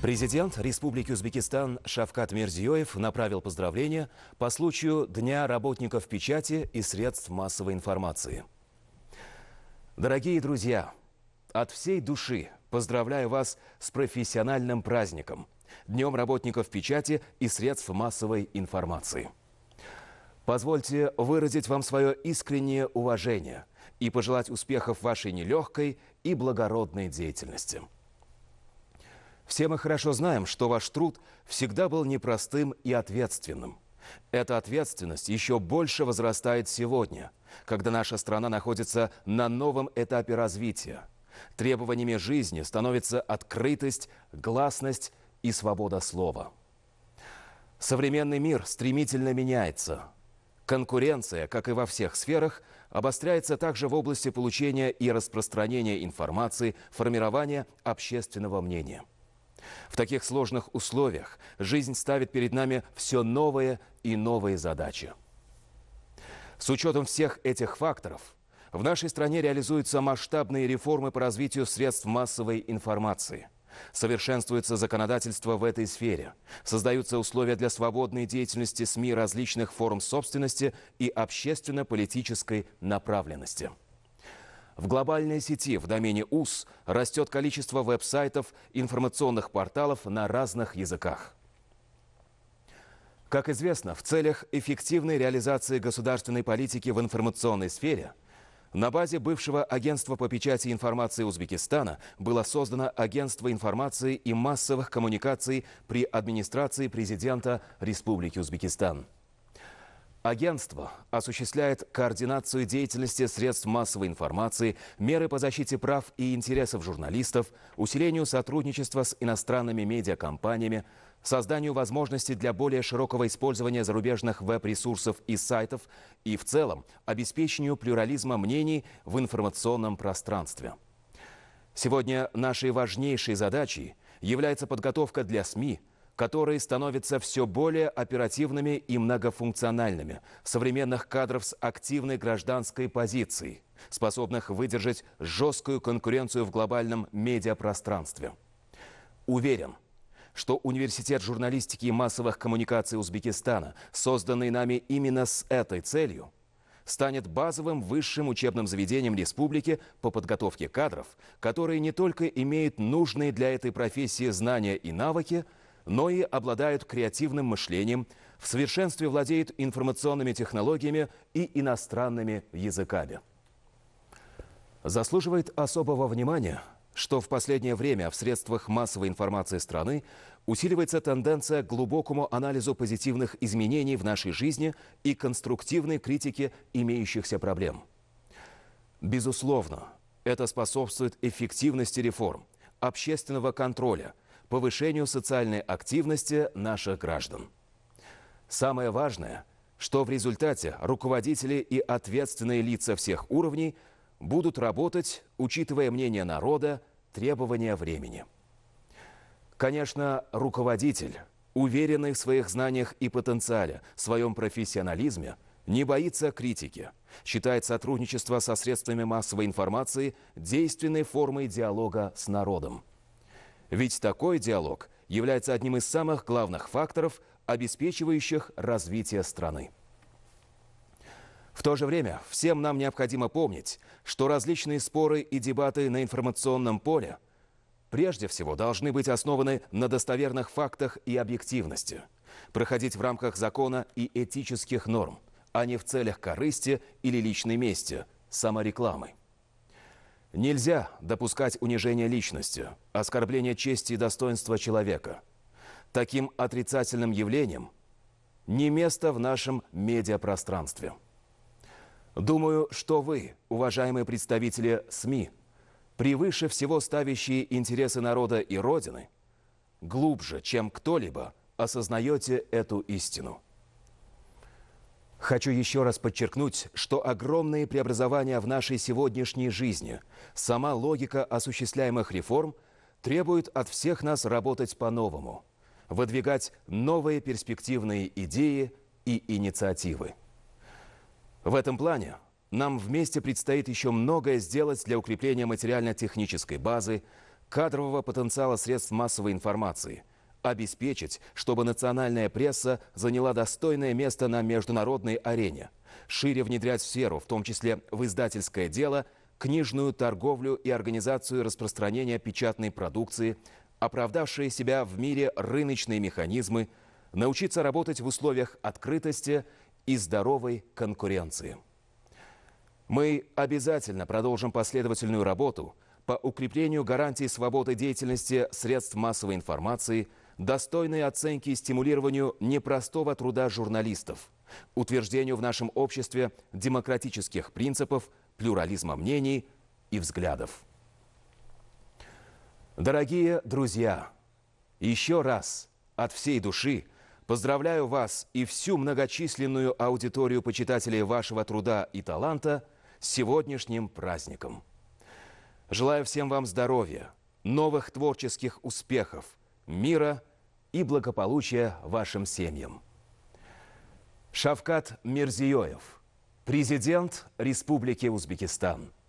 Президент Республики Узбекистан Шавкат Мирзиёев направил поздравления по случаю Дня работников печати и средств массовой информации. Дорогие друзья, от всей души поздравляю вас с профессиональным праздником – Днем работников печати и средств массовой информации. Позвольте выразить вам свое искреннее уважение и пожелать успехов вашей нелегкой и благородной деятельности – все мы хорошо знаем, что ваш труд всегда был непростым и ответственным. Эта ответственность еще больше возрастает сегодня, когда наша страна находится на новом этапе развития. Требованиями жизни становится открытость, гласность и свобода слова. Современный мир стремительно меняется. Конкуренция, как и во всех сферах, обостряется также в области получения и распространения информации, формирования общественного мнения. В таких сложных условиях жизнь ставит перед нами все новые и новые задачи. С учетом всех этих факторов в нашей стране реализуются масштабные реформы по развитию средств массовой информации – Совершенствуется законодательство в этой сфере. Создаются условия для свободной деятельности СМИ различных форм собственности и общественно-политической направленности. В глобальной сети в домене УС растет количество веб-сайтов, информационных порталов на разных языках. Как известно, в целях эффективной реализации государственной политики в информационной сфере на базе бывшего агентства по печати информации Узбекистана было создано агентство информации и массовых коммуникаций при администрации президента Республики Узбекистан. Агентство осуществляет координацию деятельности средств массовой информации, меры по защите прав и интересов журналистов, усилению сотрудничества с иностранными медиакомпаниями, созданию возможностей для более широкого использования зарубежных веб-ресурсов и сайтов и в целом обеспечению плюрализма мнений в информационном пространстве. Сегодня нашей важнейшей задачей является подготовка для СМИ – которые становятся все более оперативными и многофункциональными, современных кадров с активной гражданской позицией, способных выдержать жесткую конкуренцию в глобальном медиапространстве. Уверен, что Университет журналистики и массовых коммуникаций Узбекистана, созданный нами именно с этой целью, станет базовым высшим учебным заведением республики по подготовке кадров, которые не только имеют нужные для этой профессии знания и навыки – но и обладают креативным мышлением, в совершенстве владеют информационными технологиями и иностранными языками. Заслуживает особого внимания, что в последнее время в средствах массовой информации страны усиливается тенденция к глубокому анализу позитивных изменений в нашей жизни и конструктивной критике имеющихся проблем. Безусловно, это способствует эффективности реформ, общественного контроля – повышению социальной активности наших граждан. Самое важное, что в результате руководители и ответственные лица всех уровней будут работать, учитывая мнение народа, требования времени. Конечно, руководитель, уверенный в своих знаниях и потенциале, в своем профессионализме, не боится критики, считает сотрудничество со средствами массовой информации действенной формой диалога с народом – ведь такой диалог является одним из самых главных факторов, обеспечивающих развитие страны. В то же время всем нам необходимо помнить, что различные споры и дебаты на информационном поле прежде всего должны быть основаны на достоверных фактах и объективности, проходить в рамках закона и этических норм, а не в целях корысти или личной мести, саморекламы. Нельзя допускать унижения личности, оскорбления чести и достоинства человека. Таким отрицательным явлением не место в нашем медиапространстве. Думаю, что вы, уважаемые представители СМИ, превыше всего ставящие интересы народа и Родины, глубже, чем кто-либо, осознаете эту истину – Хочу еще раз подчеркнуть, что огромные преобразования в нашей сегодняшней жизни, сама логика осуществляемых реформ требует от всех нас работать по-новому, выдвигать новые перспективные идеи и инициативы. В этом плане нам вместе предстоит еще многое сделать для укрепления материально-технической базы, кадрового потенциала средств массовой информации – обеспечить, чтобы национальная пресса заняла достойное место на международной арене, шире внедрять в сферу, в том числе в издательское дело, книжную торговлю и организацию распространения печатной продукции, оправдавшие себя в мире рыночные механизмы, научиться работать в условиях открытости и здоровой конкуренции. Мы обязательно продолжим последовательную работу по укреплению гарантий свободы деятельности средств массовой информации – достойной оценке и стимулированию непростого труда журналистов, утверждению в нашем обществе демократических принципов, плюрализма мнений и взглядов. Дорогие друзья, еще раз от всей души поздравляю вас и всю многочисленную аудиторию почитателей вашего труда и таланта с сегодняшним праздником. Желаю всем вам здоровья, новых творческих успехов, мира – и благополучия вашим семьям. Шавкат Мирзиёев, президент Республики Узбекистан –